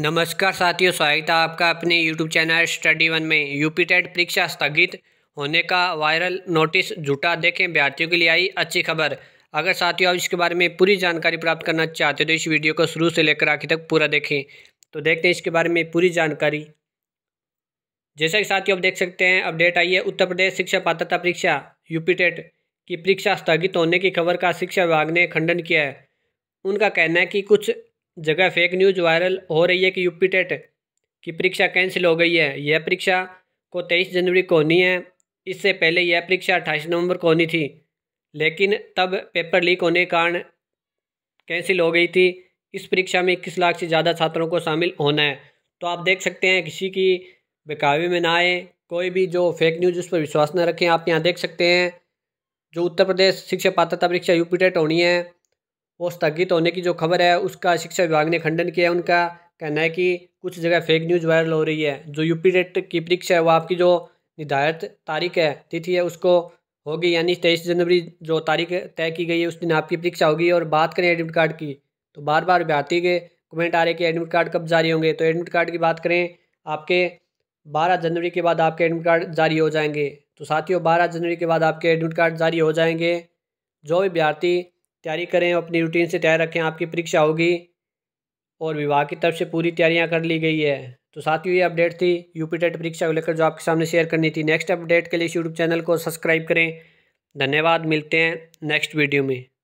नमस्कार साथियों स्वागत है आपका अपने यूट्यूब चैनल स्टडी वन में यूपी टेट परीक्षा स्थगित होने का वायरल नोटिस झूठा देखें विद्यार्थियों के लिए आई अच्छी खबर अगर साथियों आप इसके बारे में पूरी जानकारी प्राप्त करना चाहते हो तो इस वीडियो को शुरू से लेकर आखिर तक पूरा देखें तो देखते हैं इसके बारे में पूरी जानकारी जैसा कि साथियों आप देख सकते हैं अपडेट आई है उत्तर प्रदेश शिक्षा पात्रता परीक्षा यूपी टेट की परीक्षा स्थगित होने की खबर का शिक्षा विभाग ने खंडन किया है उनका कहना है कि कुछ जगह फेक न्यूज वायरल हो रही है कि यूपी टेट की परीक्षा कैंसिल हो गई है यह परीक्षा को तेईस जनवरी को होनी है इससे पहले यह परीक्षा अट्ठाईस नवंबर को होनी थी लेकिन तब पेपर लीक होने के कारण कैंसिल हो गई थी इस परीक्षा में इक्कीस लाख से ज़्यादा छात्रों को शामिल होना है तो आप देख सकते हैं किसी की बेकावी में ना आए कोई भी जो फेक न्यूज़ उस पर विश्वास न रखें आप यहाँ देख सकते हैं जो उत्तर प्रदेश शिक्षा पात्रता परीक्षा यूपी टेट होनी है वो स्थगित होने की जो खबर है उसका शिक्षा विभाग ने खंडन किया है उनका कहना है कि कुछ जगह फेक न्यूज़ वायरल हो रही है जो यूपी डेट की परीक्षा है वो आपकी जो निर्धारित तारीख है तिथि है उसको होगी यानी तेईस जनवरी जो तारीख तय की गई है उस दिन आपकी परीक्षा होगी और बात करें एडमिट कार्ड की तो बार बार अभ्यार्थी के कमेंट आ रहे हैं कि एडमिट कार्ड कब जारी होंगे तो एडमिट कार्ड की बात करें आपके बारह जनवरी के बाद आपके एडमिट कार्ड जारी हो जाएंगे तो साथियों बारह जनवरी के बाद आपके एडमिट कार्ड जारी हो जाएंगे जो भी अभ्यर्थी तैयारी करें अपनी रूटीन से तैयार रखें आपकी परीक्षा होगी और विभाग की तरफ से पूरी तैयारियां कर ली गई है तो साथियों ये अपडेट थी यूपी टेट परीक्षा को लेकर जो आपके सामने शेयर करनी थी नेक्स्ट अपडेट के लिए यूट्यूब चैनल को सब्सक्राइब करें धन्यवाद मिलते हैं नेक्स्ट वीडियो में